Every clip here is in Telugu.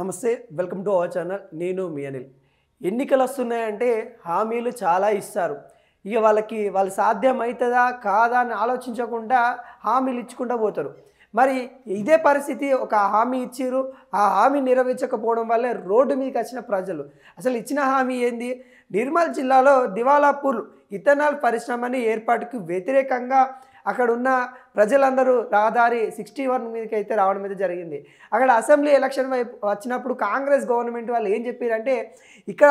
నమస్తే వెల్కమ్ టు అవర్ ఛానల్ నేను మీ అనిల్ ఎన్నికలు వస్తున్నాయంటే హామీలు చాలా ఇస్తారు ఇక వాళ్ళకి వాళ్ళు సాధ్యమవుతుందా కాదా అని ఆలోచించకుండా హామీలు ఇచ్చుకుంటూ పోతారు మరి ఇదే పరిస్థితి ఒక హామీ ఇచ్చారు ఆ హామీ నెరవేర్చకపోవడం వల్లే రోడ్డు మీదకి వచ్చిన ప్రజలు అసలు ఇచ్చిన హామీ ఏంది నిర్మల్ జిల్లాలో దివాలాపూర్ ఇథనాల్ పరిశ్రమని ఏర్పాటుకు వ్యతిరేకంగా అక్కడ ఉన్న ప్రజలందరూ రహదారి సిక్స్టీ వన్ మీదకి అయితే రావడం అయితే జరిగింది అక్కడ అసెంబ్లీ ఎలక్షన్ వైపు వచ్చినప్పుడు కాంగ్రెస్ గవర్నమెంట్ వాళ్ళు ఏం చెప్పారంటే ఇక్కడ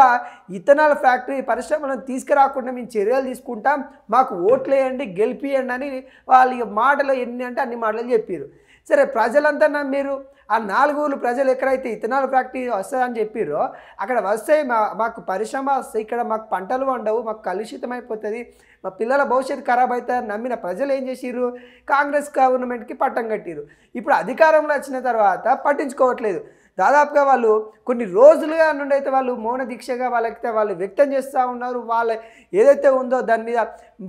ఇథనాల్ ఫ్యాక్టరీ పరిశ్రమలను తీసుకురాకుండా మేము చర్యలు తీసుకుంటాం మాకు ఓట్లేయండి గెలిపియండి అని వాళ్ళ మాటలు ఎన్ని అంటే అన్ని మాటలు చెప్పారు సరే ప్రజలంతా మీరు ఆ నాలుగు ప్రజలు ఎక్కడైతే ఇథనాల్ ఫ్యాక్టరీ వస్తుందని చెప్పారో అక్కడ వస్తే మా మాకు పరిశ్రమ ఇక్కడ మాకు పంటలు వండవు మాకు కలుషితం అయిపోతుంది మా పిల్లల భవిష్యత్తు ఖరాబ్ అవుతారు నమ్మిన ప్రజలు ఏం చేసిర్రు కాంగ్రెస్ గవర్నమెంట్కి పట్టం కట్టిరు ఇప్పుడు అధికారంలో వచ్చిన తర్వాత పట్టించుకోవట్లేదు దాదాపుగా వాళ్ళు కొన్ని రోజులుగా నుండి అయితే వాళ్ళు మౌన దీక్షగా వాళ్ళకైతే వాళ్ళు వ్యక్తం చేస్తూ ఉన్నారు వాళ్ళ ఏదైతే ఉందో దాని మీద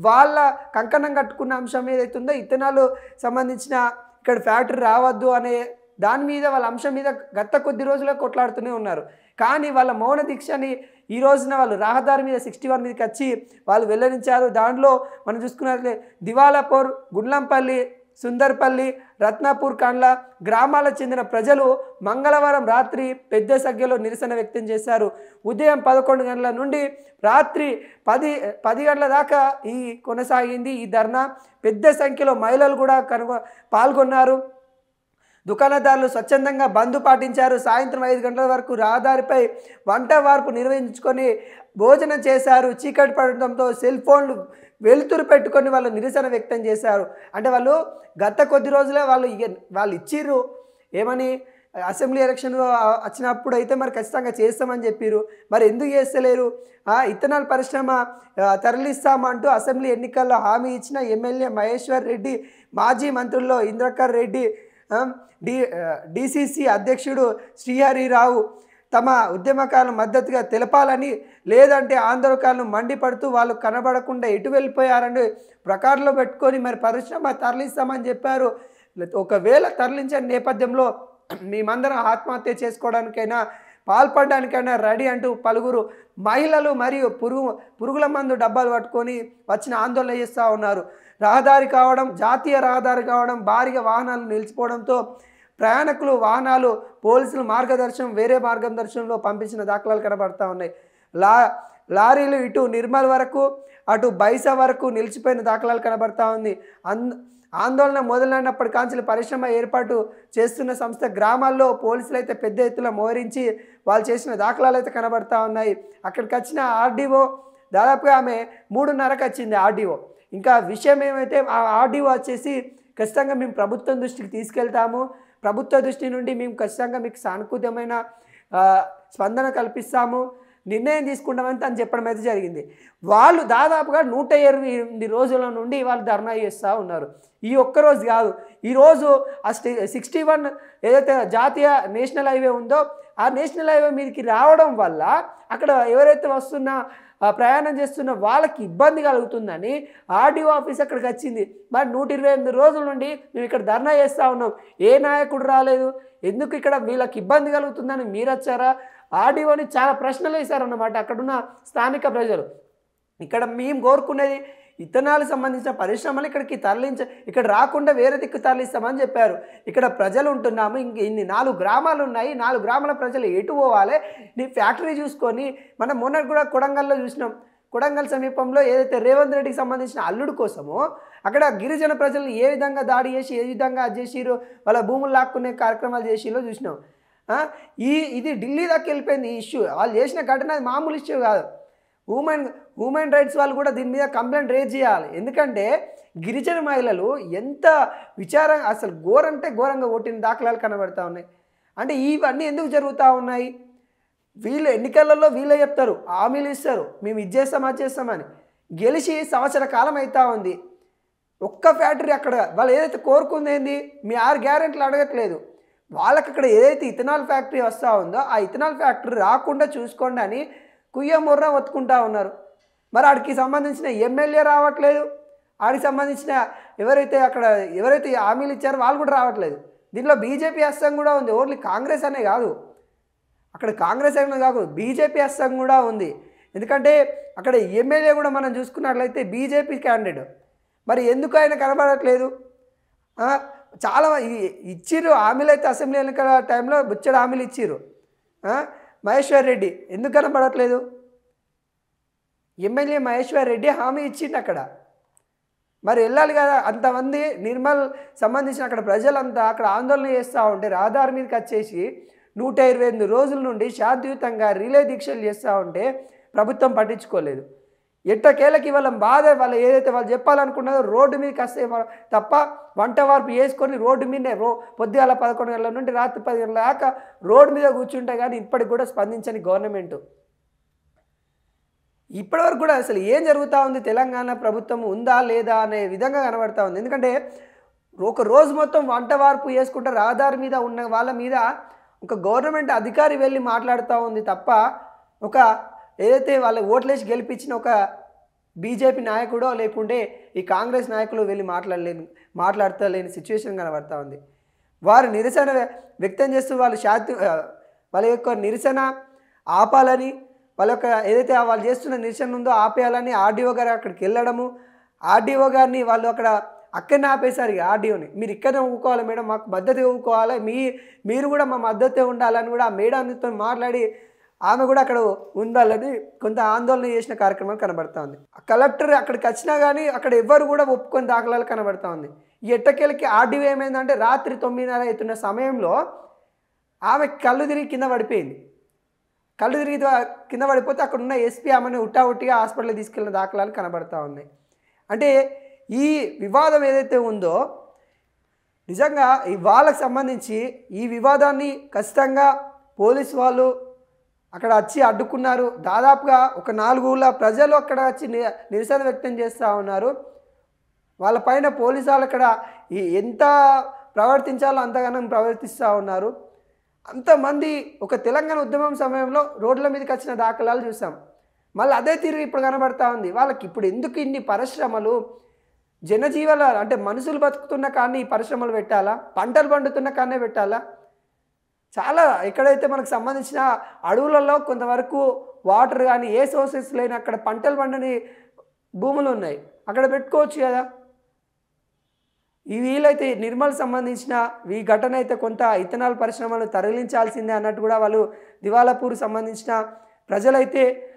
వాళ్ళ కంకణం కట్టుకున్న అంశం ఏదైతే ఉందో ఇత్తనాలు సంబంధించిన ఇక్కడ ఫ్యాక్టరీ రావద్దు అనే దాని మీద వాళ్ళ అంశం మీద గత కొద్ది రోజులుగా కొట్లాడుతూనే ఉన్నారు కానీ వాళ్ళ మౌన దీక్షని ఈ రోజున వాళ్ళు రహదారి మీద సిక్స్టీ వన్ మీదకి వచ్చి వాళ్ళు వెల్లడించారు దాంట్లో మనం చూసుకున్నట్లే దివాలాపూర్ గుండ్లంపల్లి సుందర్పల్లి రత్నాపూర్ కాండ్ల గ్రామాలకు చెందిన ప్రజలు మంగళవారం రాత్రి పెద్ద సంఖ్యలో నిరసన వ్యక్తం చేశారు ఉదయం పదకొండు గంటల నుండి రాత్రి పది పది గంటల దాకా ఈ కొనసాగింది ఈ ధర్నా పెద్ద సంఖ్యలో మహిళలు కూడా కనుగొ పాల్గొన్నారు దుకాణదారులు స్వచ్ఛందంగా బంద్ పాటించారు సాయంత్రం ఐదు గంటల వరకు రహదారిపై వంట వార్పు నిర్వహించుకొని భోజనం చేశారు చీకటి పడటంతో సెల్ ఫోన్లు వెలుతురు పెట్టుకొని వాళ్ళు నిరసన వ్యక్తం చేశారు అంటే వాళ్ళు గత కొద్ది రోజులే వాళ్ళు వాళ్ళు ఇచ్చిర్రు ఏమని అసెంబ్లీ ఎలక్షన్ వచ్చినప్పుడు అయితే మరి ఖచ్చితంగా చేస్తామని చెప్పారు మరి ఎందుకు చేస్తలేరు ఇథనాల్ పరిశ్రమ తరలిస్తామంటూ అసెంబ్లీ ఎన్నికల్లో హామీ ఇచ్చిన ఎమ్మెల్యే మహేశ్వర్ రెడ్డి మాజీ మంత్రుల్లో ఇంద్రకర్ రెడ్డి డి డిసిసి అధ్యక్షుడు శ్రీహరిరావు తమ ఉద్యమకాలను మద్దతుగా తెలపాలని లేదంటే ఆందోళనకాలను మండిపడుతూ వాళ్ళు కనబడకుండా ఎటు వెళ్ళిపోయారని ప్రకారంలో పెట్టుకొని మరి పరిశ్రమ తరలిస్తామని చెప్పారు ఒకవేళ తరలించని నేపథ్యంలో మేమందరం ఆత్మహత్య చేసుకోవడానికైనా పాల్పడడానికైనా రెడీ అంటూ పలువురు మహిళలు మరియు పురుగు పురుగుల మందు డబ్బాలు పట్టుకొని వచ్చిన ఆందోళన చేస్తూ ఉన్నారు రహదారి కావడం జాతీయ రహదారి కావడం భారీగా వాహనాలు నిలిచిపోవడంతో ప్రయాణికులు వాహనాలు పోలీసులు మార్గదర్శనం వేరే మార్గదర్శనంలో పంపించిన దాఖలాలు కనబడతా ఉన్నాయి లా లారీలు ఇటు నిర్మల్ వరకు అటు బైసా వరకు నిలిచిపోయిన దాఖలాలు కనబడతా ఉంది అంద ఆందోళన మొదలైనప్పటి కాంచెలు పరిశ్రమ ఏర్పాటు చేస్తున్న సంస్థ గ్రామాల్లో పోలీసులు అయితే పెద్ద ఎత్తున మోహరించి వాళ్ళు చేసిన దాఖలాలు అయితే కనబడతా ఉన్నాయి అక్కడికి వచ్చిన ఆర్డీఓ దాదాపుగా ఆమె మూడున్నరకు వచ్చింది ఆర్డీఓ ఇంకా విషయం ఏమైతే ఆ ఆడియో వచ్చేసి ఖచ్చితంగా మేము ప్రభుత్వం దృష్టికి తీసుకెళ్తాము ప్రభుత్వ దృష్టి నుండి మేము ఖచ్చితంగా మీకు సానుకూలమైన స్పందన కల్పిస్తాము నిర్ణయం తీసుకుంటామని తను చెప్పడం అయితే జరిగింది వాళ్ళు దాదాపుగా నూట ఇరవై ఎనిమిది రోజుల నుండి వాళ్ళు ధర్నా చేస్తూ ఉన్నారు ఈ ఒక్కరోజు కాదు ఈరోజు ఆ సిక్స్టీ వన్ ఏదైతే జాతీయ నేషనల్ హైవే ఉందో ఆ నేషనల్ హైవే మీదకి రావడం వల్ల అక్కడ ఎవరైతే వస్తున్న ఆ ప్రయాణం చేస్తున్న వాళ్ళకి ఇబ్బంది కలుగుతుందని ఆర్డీఓ ఆఫీస్ అక్కడికి వచ్చింది మరి నూట ఇరవై ఎనిమిది రోజుల నుండి మేము ఇక్కడ ధర్నా చేస్తూ ఉన్నాం ఏ నాయకుడు రాలేదు ఎందుకు ఇక్కడ వీళ్ళకి ఇబ్బంది కలుగుతుందని మీరు వచ్చారా ఆర్డీఓని చాలా ప్రశ్నలు వేశారన్నమాట అక్కడున్న స్థానిక ప్రజలు ఇక్కడ మేము కోరుకునేది విత్తనాలకు సంబంధించిన పరిశ్రమలు ఇక్కడికి తరలించ ఇక్కడ రాకుండా వేరే దిక్కు తరలిస్తామని చెప్పారు ఇక్కడ ప్రజలు ఉంటున్నాము ఇంక ఇన్ని నాలుగు గ్రామాలు ఉన్నాయి నాలుగు గ్రామాల ప్రజలు ఎటు పోవాలి నీ ఫ్యాక్టరీ చూసుకొని మనం మొన్న కూడా కొడంగల్లో చూసినాం కొడంగల్ సమీపంలో ఏదైతే రేవంత్ రెడ్డికి సంబంధించిన అల్లుడు కోసమో అక్కడ గిరిజన ప్రజలు ఏ విధంగా దాడి చేసి ఏ విధంగా అది చేసిరు వాళ్ళ భూములు లాక్కునే కార్యక్రమాలు చేసిరో చూసినాం ఈ ఇది ఢిల్లీ దాకా వెళ్ళిపోయింది ఈ ఇష్యూ వాళ్ళు చేసిన ఘటన మామూలు ఇష్యూ కాదు ఉమెన్ ఉమెన్ రైట్స్ వాళ్ళు కూడా దీని మీద కంప్లైంట్ రేజ్ చేయాలి ఎందుకంటే గిరిజన మహిళలు ఎంత విచారం అసలు ఘోరంటే ఘోరంగా కొట్టిన దాఖలాలు కనబడతా ఉన్నాయి అంటే ఇవన్నీ ఎందుకు జరుగుతూ ఉన్నాయి వీళ్ళు ఎన్నికలలో వీళ్ళే చెప్తారు హామీలు ఇస్తారు మేము ఇది చేస్తాం అది చేస్తామని గెలిచి సంవత్సర కాలం అవుతా ఉంది ఒక్క ఫ్యాక్టరీ అక్కడ వాళ్ళు ఏదైతే కోరుకుంది ఏంది మీ ఆరు గ్యారెంటీలు అడగట్లేదు వాళ్ళకి అక్కడ ఏదైతే ఇథనాల్ ఫ్యాక్టరీ వస్తూ ఉందో ఆ ఇథనాల్ ఫ్యాక్టరీ రాకుండా చూసుకోండి అని కుయ్య మొర్ర ఒత్తుకుంటా ఉన్నారు మరి ఆడికి సంబంధించిన ఎమ్మెల్యే రావట్లేదు ఆడికి సంబంధించిన ఎవరైతే అక్కడ ఎవరైతే హామీలు ఇచ్చారో వాళ్ళు కూడా రావట్లేదు దీంట్లో బీజేపీ అస్తం కూడా ఉంది ఓన్లీ కాంగ్రెస్ అనే కాదు అక్కడ కాంగ్రెస్ అనే కాదు బీజేపీ అస్తం కూడా ఉంది ఎందుకంటే అక్కడ ఎమ్మెల్యే కూడా మనం చూసుకున్నట్లయితే బీజేపీ క్యాండిడేట్ మరి ఎందుకు ఆయన కనబడట్లేదు చాలా ఇచ్చిర్రు హామీలు అయితే అసెంబ్లీ ఎన్నికల టైంలో బుచ్చడి హామీలు ఇచ్చిర్రు మహేశ్వర్ రెడ్డి ఎందుకు కనబడట్లేదు ఎమ్మెల్యే మహేశ్వర్ రెడ్డి హామీ ఇచ్చింది అక్కడ మరి వెళ్ళాలి కదా అంతమంది నిర్మల్ సంబంధించిన అక్కడ ప్రజలంతా అక్కడ ఆందోళన చేస్తూ ఉంటే రహదారి మీదకి వచ్చేసి నూట ఇరవై ఎనిమిది రోజుల నుండి శాంతియుతంగా రిలే దీక్షలు చేస్తూ ఉంటే ప్రభుత్వం పట్టించుకోలేదు ఎట్టకేళ్ళకి వాళ్ళ బాధ వాళ్ళు ఏదైతే వాళ్ళు చెప్పాలనుకున్నారో రోడ్డు మీద వస్తే తప్ప వంట వార్పు వేసుకొని రోడ్డు మీదనే రో పొద్దుగాల పదకొండు గంటల నుండి రాత్రి పది గంటల దాకా రోడ్డు మీద కూర్చుంటే కానీ ఇప్పటికి కూడా స్పందించని గవర్నమెంట్ ఇప్పటివరకు కూడా అసలు ఏం జరుగుతూ ఉంది తెలంగాణ ప్రభుత్వం ఉందా లేదా అనే విధంగా కనబడతా ఉంది ఎందుకంటే ఒక రోజు మొత్తం వంట వార్పు వేసుకుంటే రహదారి మీద ఉన్న వాళ్ళ మీద ఒక గవర్నమెంట్ అధికారి వెళ్ళి మాట్లాడుతూ ఉంది తప్ప ఒక ఏదైతే వాళ్ళ ఓట్లేసి గెలిపించిన ఒక బీజేపీ నాయకుడో లేకుంటే ఈ కాంగ్రెస్ నాయకులు వెళ్ళి మాట్లాడలేని మాట్లాడతలేని సిచ్యువేషన్ కనబడతా ఉంది వారు నిరసన వ్యక్తం చేస్తూ వాళ్ళు శాంతి వాళ్ళ యొక్క నిరసన ఆపాలని వాళ్ళ యొక్క ఏదైతే వాళ్ళు చేస్తున్న నిరసన ఉందో ఆపేయాలని ఆర్డీఓ గారు అక్కడికి వెళ్ళడము ఆర్డీఓ గారిని వాళ్ళు అక్కడ అక్కడనే ఆపేశారు ఇక ఆర్డీఓని మీరు ఇక్కడనే ఊకోవాలి మేడం మాకు మద్దతు ఊకోవాలి మీ మీరు కూడా మా మద్దతే ఉండాలని కూడా ఆ మేడంతో మాట్లాడి ఆమె కూడా అక్కడ ఉందన్నది కొంత ఆందోళన చేసిన కార్యక్రమం కనబడతా ఉంది కలెక్టర్ అక్కడికి వచ్చినా కానీ అక్కడ ఎవరు కూడా ఒప్పుకొని దాఖలాలు కనబడతా ఉంది ఈ ఎట్టకేలకి ఆర్డీఓ ఏమైందంటే రాత్రి తొమ్మిదిన్నర అవుతున్న సమయంలో ఆమె కళ్ళు తిరిగి కింద పడిపోయింది కళ్ళు తిరిగి కింద పడిపోతే అక్కడ ఉన్న ఎస్పీ ఆమెను ఉట్టావుట్టిగా హాస్పిటల్కి తీసుకెళ్లిన దాఖలాలు కనబడతా ఉన్నాయి అంటే ఈ వివాదం ఏదైతే ఉందో నిజంగా ఈ వాళ్ళకు సంబంధించి ఈ వివాదాన్ని ఖచ్చితంగా పోలీసు వాళ్ళు అక్కడ వచ్చి అడ్డుకున్నారు దాదాపుగా ఒక నాలుగుల ప్రజలు అక్కడ వచ్చి నిరసన వ్యక్తం చేస్తూ ఉన్నారు వాళ్ళ పైన పోలీసు వాళ్ళు అక్కడ ఎంత ప్రవర్తించాలో అంతగానం ప్రవర్తిస్తూ ఉన్నారు అంతమంది ఒక తెలంగాణ ఉద్యమం సమయంలో రోడ్ల మీదకి వచ్చిన దాఖలాలు చూసాం మళ్ళీ అదే తీరు ఇప్పుడు కనబడతా ఉంది వాళ్ళకి ఇప్పుడు ఎందుకు ఇన్ని పరిశ్రమలు జనజీవన అంటే మనుషులు బతుకుతున్న కానీ పరిశ్రమలు పెట్టాలా పంటలు పండుతున్న కానీ పెట్టాలా చాలా ఎక్కడైతే మనకు సంబంధించిన అడవులలో కొంతవరకు వాటర్ కానీ ఏ సోర్సెస్ లేని అక్కడ పంటలు పండని భూములు ఉన్నాయి అక్కడ పెట్టుకోవచ్చు కదా ఈ వీలైతే నిర్మల్ సంబంధించిన ఈ ఘటన అయితే కొంత ఇథనాల్ పరిశ్రమలు తరలించాల్సిందే అన్నట్టు కూడా వాళ్ళు దివాలాపూర్ సంబంధించిన ప్రజలైతే